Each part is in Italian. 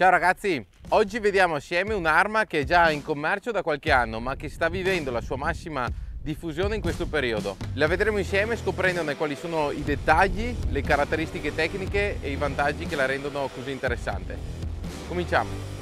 Ciao ragazzi, oggi vediamo assieme un'arma che è già in commercio da qualche anno ma che sta vivendo la sua massima diffusione in questo periodo. La vedremo insieme scoprendone quali sono i dettagli, le caratteristiche tecniche e i vantaggi che la rendono così interessante. Cominciamo!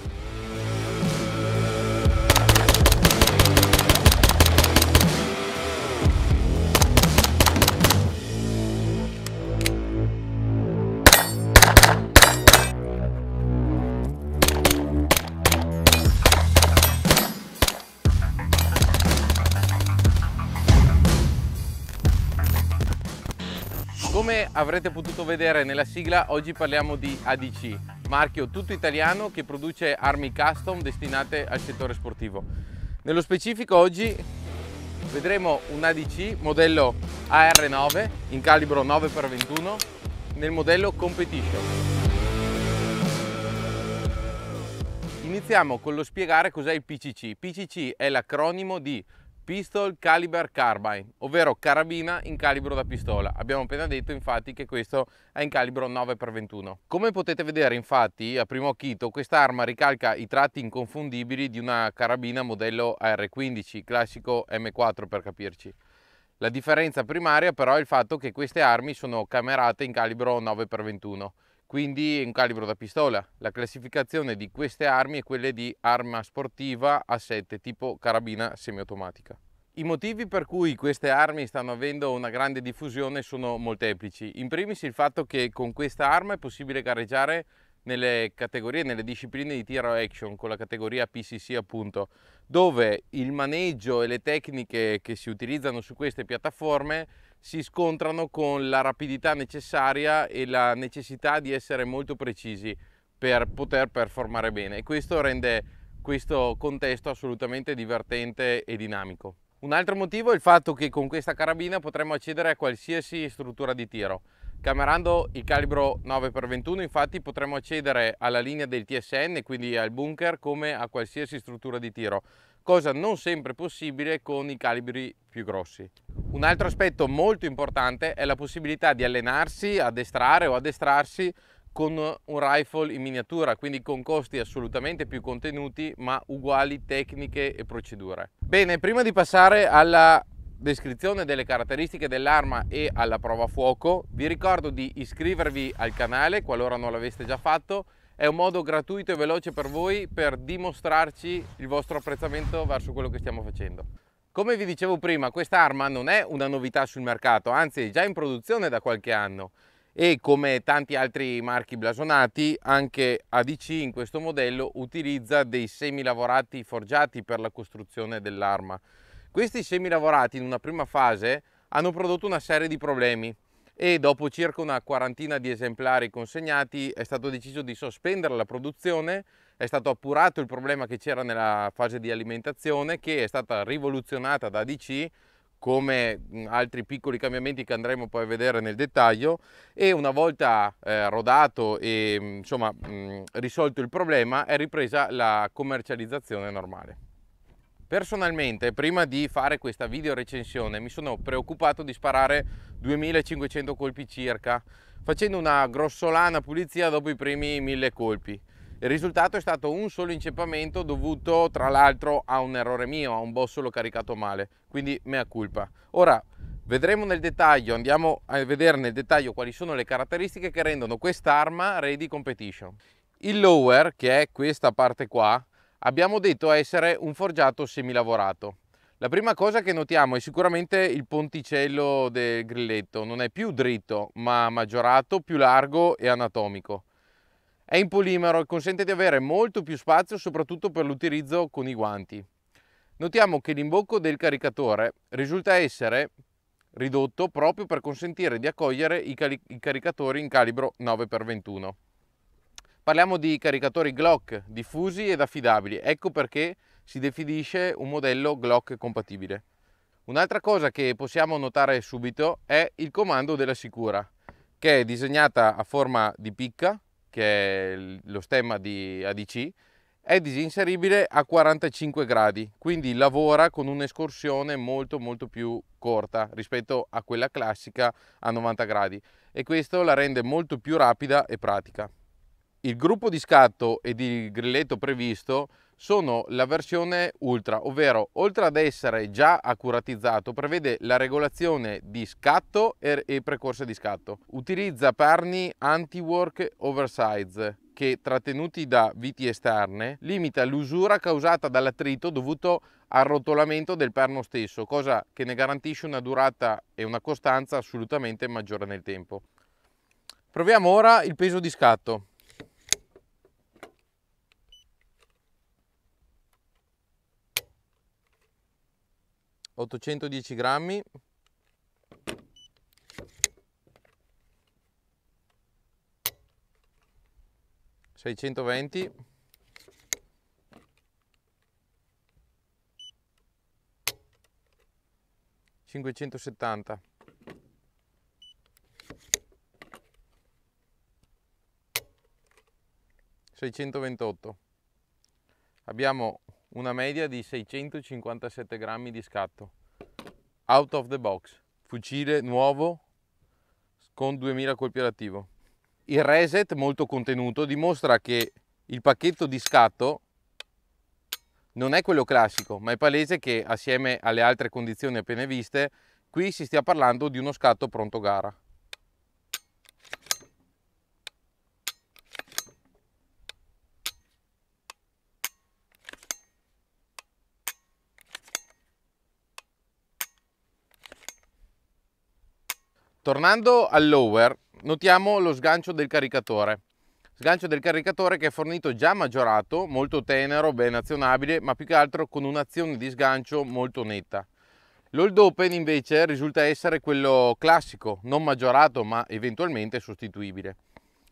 avrete potuto vedere nella sigla, oggi parliamo di ADC, marchio tutto italiano che produce armi custom destinate al settore sportivo. Nello specifico oggi vedremo un ADC modello AR9 in calibro 9x21 nel modello Competition. Iniziamo con lo spiegare cos'è il PCC. PCC è l'acronimo di Pistol Caliber Carbine, ovvero carabina in calibro da pistola. Abbiamo appena detto infatti che questo è in calibro 9x21. Come potete vedere infatti a primo occhito questa arma ricalca i tratti inconfondibili di una carabina modello AR-15, classico M4 per capirci. La differenza primaria però è il fatto che queste armi sono camerate in calibro 9x21 quindi un calibro da pistola. La classificazione di queste armi è quella di arma sportiva a 7 tipo carabina semiautomatica. I motivi per cui queste armi stanno avendo una grande diffusione sono molteplici. In primis il fatto che con questa arma è possibile gareggiare nelle categorie, nelle discipline di tiro action con la categoria PCC appunto, dove il maneggio e le tecniche che si utilizzano su queste piattaforme si scontrano con la rapidità necessaria e la necessità di essere molto precisi per poter performare bene e questo rende questo contesto assolutamente divertente e dinamico. Un altro motivo è il fatto che con questa carabina potremo accedere a qualsiasi struttura di tiro. Camerando il calibro 9x21 infatti potremo accedere alla linea del TSN, quindi al bunker, come a qualsiasi struttura di tiro cosa non sempre possibile con i calibri più grossi. Un altro aspetto molto importante è la possibilità di allenarsi, addestrare o addestrarsi con un rifle in miniatura, quindi con costi assolutamente più contenuti ma uguali tecniche e procedure. Bene, prima di passare alla descrizione delle caratteristiche dell'arma e alla prova a fuoco, vi ricordo di iscrivervi al canale qualora non l'aveste già fatto è un modo gratuito e veloce per voi per dimostrarci il vostro apprezzamento verso quello che stiamo facendo. Come vi dicevo prima, quest'arma non è una novità sul mercato, anzi è già in produzione da qualche anno e come tanti altri marchi blasonati, anche ADC in questo modello utilizza dei semilavorati forgiati per la costruzione dell'arma. Questi semilavorati in una prima fase hanno prodotto una serie di problemi e dopo circa una quarantina di esemplari consegnati è stato deciso di sospendere la produzione, è stato appurato il problema che c'era nella fase di alimentazione che è stata rivoluzionata da DC come altri piccoli cambiamenti che andremo poi a vedere nel dettaglio e una volta eh, rodato e insomma mh, risolto il problema è ripresa la commercializzazione normale. Personalmente, prima di fare questa video recensione, mi sono preoccupato di sparare 2500 colpi circa, facendo una grossolana pulizia dopo i primi 1000 colpi. Il risultato è stato un solo inceppamento dovuto tra l'altro a un errore mio, a un bossolo caricato male, quindi mea culpa. Ora vedremo nel dettaglio, andiamo a vedere nel dettaglio quali sono le caratteristiche che rendono quest'arma ready competition. Il lower, che è questa parte qua, abbiamo detto essere un forgiato semilavorato. La prima cosa che notiamo è sicuramente il ponticello del grilletto, non è più dritto ma maggiorato, più largo e anatomico. È in polimero e consente di avere molto più spazio soprattutto per l'utilizzo con i guanti. Notiamo che l'imbocco del caricatore risulta essere ridotto proprio per consentire di accogliere i, caricatori in calibro 9x21. Parliamo di caricatori Glock diffusi ed affidabili, ecco perché si definisce un modello Glock compatibile. Un'altra cosa che possiamo notare subito è il comando della sicura, che è disegnata a forma di picca, che è lo stemma di ADC, è disinseribile a 45 gradi, quindi lavora con un'escursione molto molto più corta rispetto a quella classica a 90 gradi e questo la rende molto più rapida e pratica. Il gruppo di scatto e di grilletto previsto sono la versione ultra, ovvero oltre ad essere già accuratizzato, prevede la regolazione di scatto e precorse di scatto. Utilizza perni anti-work oversize che, trattenuti da viti esterne, limita l'usura causata dall'attrito dovuto al rotolamento del perno stesso, cosa che ne garantisce una durata e una costanza assolutamente maggiore nel tempo. Proviamo ora il peso di scatto. 810 grammi seicentoventi cinquecentosettanta seicentoventotto abbiamo una media di 657 grammi di scatto out of the box fucile nuovo con 2000 colpi all'attivo il reset molto contenuto dimostra che il pacchetto di scatto non è quello classico ma è palese che assieme alle altre condizioni appena viste qui si stia parlando di uno scatto pronto gara Tornando al lower, notiamo lo sgancio del caricatore. Sgancio del caricatore che è fornito già maggiorato, molto tenero, ben azionabile, ma più che altro con un'azione di sgancio molto netta. L'old open invece risulta essere quello classico, non maggiorato ma eventualmente sostituibile.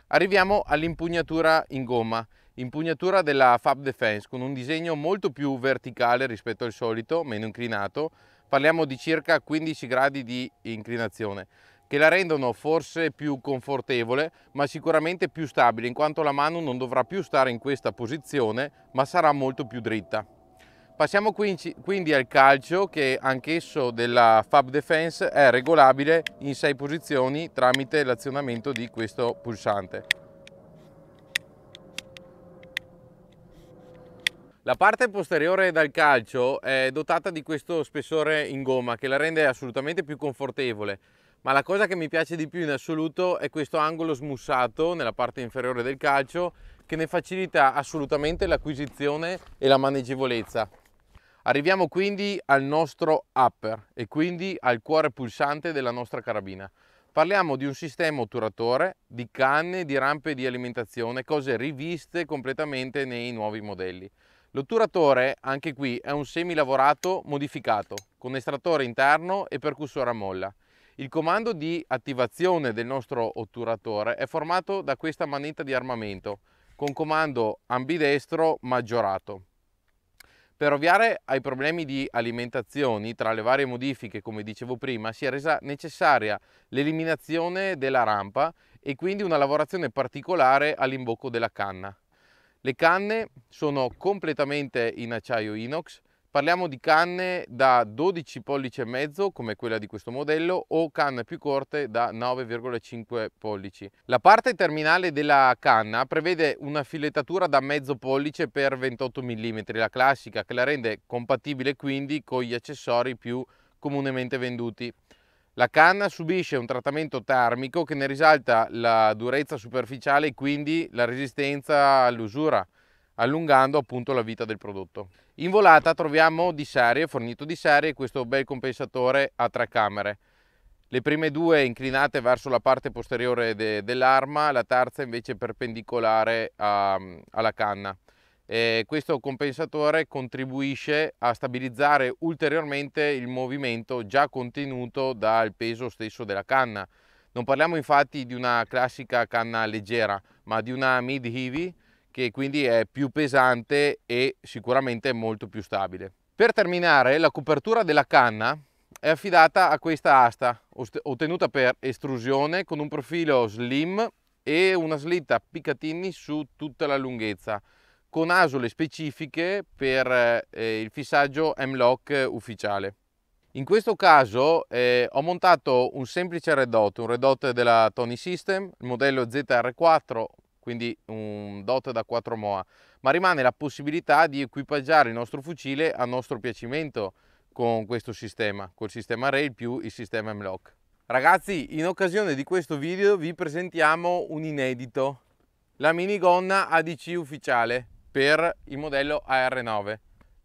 Arriviamo all'impugnatura in gomma, impugnatura della Fab Defense con un disegno molto più verticale rispetto al solito, meno inclinato, parliamo di circa 15 gradi di inclinazione che la rendono forse più confortevole ma sicuramente più stabile in quanto la mano non dovrà più stare in questa posizione ma sarà molto più dritta. Passiamo quindi al calcio che anch'esso della Fab Defense è regolabile in 6 posizioni tramite l'azionamento di questo pulsante. La parte posteriore dal calcio è dotata di questo spessore in gomma che la rende assolutamente più confortevole ma la cosa che mi piace di più in assoluto è questo angolo smussato nella parte inferiore del calcio che ne facilita assolutamente l'acquisizione e la maneggevolezza. Arriviamo quindi al nostro upper e quindi al cuore pulsante della nostra carabina. Parliamo di un sistema otturatore, di canne, di rampe di alimentazione, cose riviste completamente nei nuovi modelli. L'otturatore, anche qui, è un semilavorato modificato, con estrattore interno e percussore a molla. Il comando di attivazione del nostro otturatore è formato da questa manetta di armamento con comando ambidestro maggiorato. Per ovviare ai problemi di alimentazioni, tra le varie modifiche, come dicevo prima, si è resa necessaria l'eliminazione della rampa e quindi una lavorazione particolare all'imbocco della canna. Le canne sono completamente in acciaio inox Parliamo di canne da 12 pollici e mezzo, come quella di questo modello, o canne più corte da 9,5 pollici. La parte terminale della canna prevede una filettatura da mezzo pollice per 28 mm, la classica, che la rende compatibile quindi con gli accessori più comunemente venduti. La canna subisce un trattamento termico che ne risalta la durezza superficiale e quindi la resistenza all'usura allungando appunto la vita del prodotto. In volata troviamo di serie, fornito di serie, questo bel compensatore a tre camere. Le prime due inclinate verso la parte posteriore de dell'arma, la terza invece perpendicolare a, alla canna. E questo compensatore contribuisce a stabilizzare ulteriormente il movimento già contenuto dal peso stesso della canna. Non parliamo infatti di una classica canna leggera, ma di una mid-heavy che quindi è più pesante e sicuramente molto più stabile. Per terminare la copertura della canna è affidata a questa asta ottenuta per estrusione con un profilo slim e una slitta piccatini su tutta la lunghezza con asole specifiche per eh, il fissaggio M-Lock ufficiale. In questo caso eh, ho montato un semplice redotto, un redotto della Tony System, il modello ZR4 quindi un dot da 4 moa, ma rimane la possibilità di equipaggiare il nostro fucile a nostro piacimento con questo sistema, col sistema rail più il sistema M-Lock. Ragazzi, in occasione di questo video vi presentiamo un inedito, la minigonna ADC ufficiale per il modello AR9.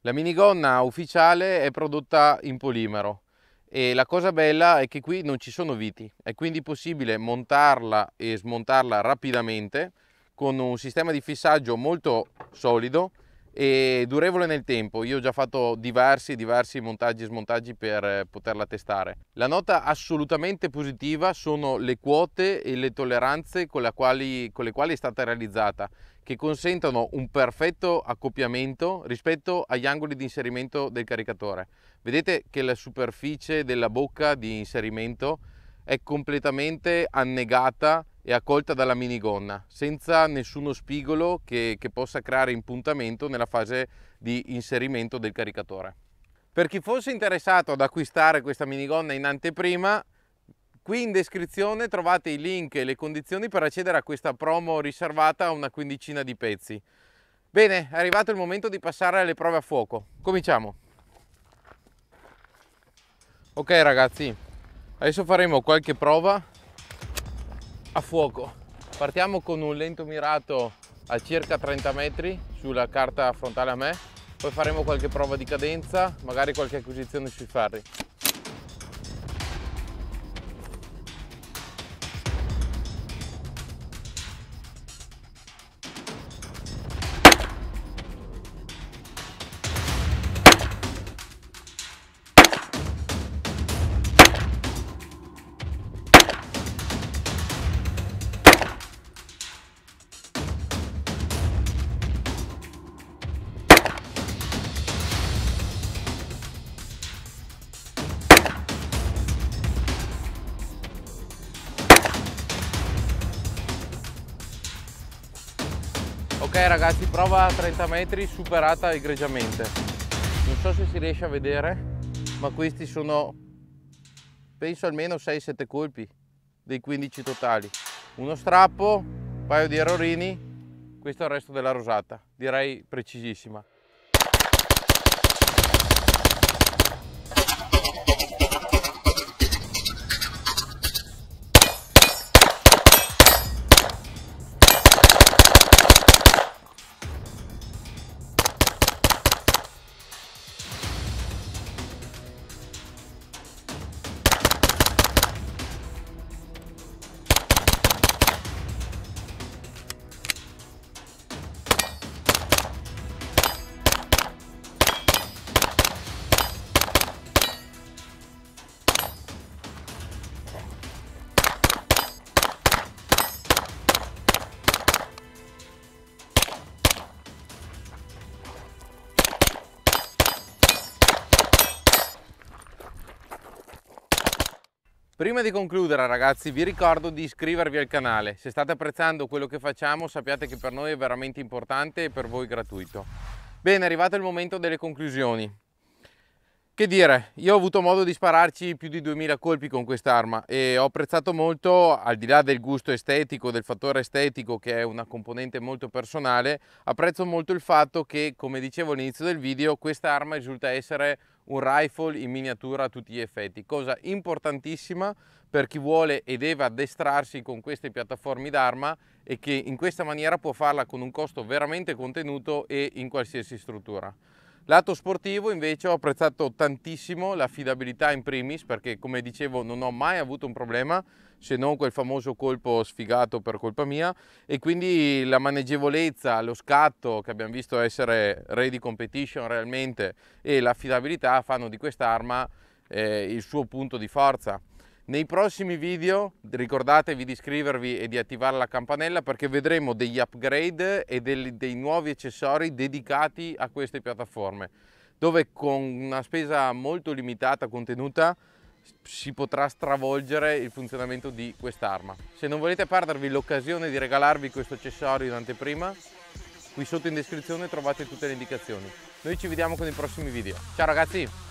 La minigonna ufficiale è prodotta in polimero e la cosa bella è che qui non ci sono viti, è quindi possibile montarla e smontarla rapidamente con un sistema di fissaggio molto solido e durevole nel tempo. Io ho già fatto diversi, diversi montaggi e smontaggi per eh, poterla testare. La nota assolutamente positiva sono le quote e le tolleranze con, quali, con le quali è stata realizzata, che consentono un perfetto accoppiamento rispetto agli angoli di inserimento del caricatore. Vedete che la superficie della bocca di inserimento è completamente annegata e accolta dalla minigonna, senza nessuno spigolo che, che possa creare impuntamento nella fase di inserimento del caricatore. Per chi fosse interessato ad acquistare questa minigonna in anteprima, Qui in descrizione trovate i link e le condizioni per accedere a questa promo riservata a una quindicina di pezzi. Bene, è arrivato il momento di passare alle prove a fuoco. Cominciamo! Ok ragazzi, adesso faremo qualche prova a fuoco. Partiamo con un lento mirato a circa 30 metri sulla carta frontale a me, poi faremo qualche prova di cadenza, magari qualche acquisizione sui ferri. ragazzi, prova a 30 metri superata egregiamente. Non so se si riesce a vedere, ma questi sono, penso almeno 6-7 colpi dei 15 totali. Uno strappo, un paio di errorini, questo è il resto della rosata, direi precisissima. Prima di concludere ragazzi vi ricordo di iscrivervi al canale, se state apprezzando quello che facciamo sappiate che per noi è veramente importante e per voi gratuito. Bene, è arrivato il momento delle conclusioni. Che dire, io ho avuto modo di spararci più di 2000 colpi con quest'arma e ho apprezzato molto, al di là del gusto estetico, del fattore estetico che è una componente molto personale, apprezzo molto il fatto che, come dicevo all'inizio del video, quest'arma risulta essere un rifle in miniatura a tutti gli effetti, cosa importantissima per chi vuole e deve addestrarsi con queste piattaforme d'arma e che in questa maniera può farla con un costo veramente contenuto e in qualsiasi struttura. Lato sportivo invece ho apprezzato tantissimo l'affidabilità in primis perché come dicevo non ho mai avuto un problema se non quel famoso colpo sfigato per colpa mia e quindi la maneggevolezza, lo scatto che abbiamo visto essere ready competition realmente e l'affidabilità fanno di quest'arma eh, il suo punto di forza. Nei prossimi video ricordatevi di iscrivervi e di attivare la campanella perché vedremo degli upgrade e dei, dei nuovi accessori dedicati a queste piattaforme dove con una spesa molto limitata contenuta si potrà stravolgere il funzionamento di quest'arma. Se non volete perdervi l'occasione di regalarvi questo accessorio in anteprima, qui sotto in descrizione trovate tutte le indicazioni. Noi ci vediamo con i prossimi video. Ciao ragazzi!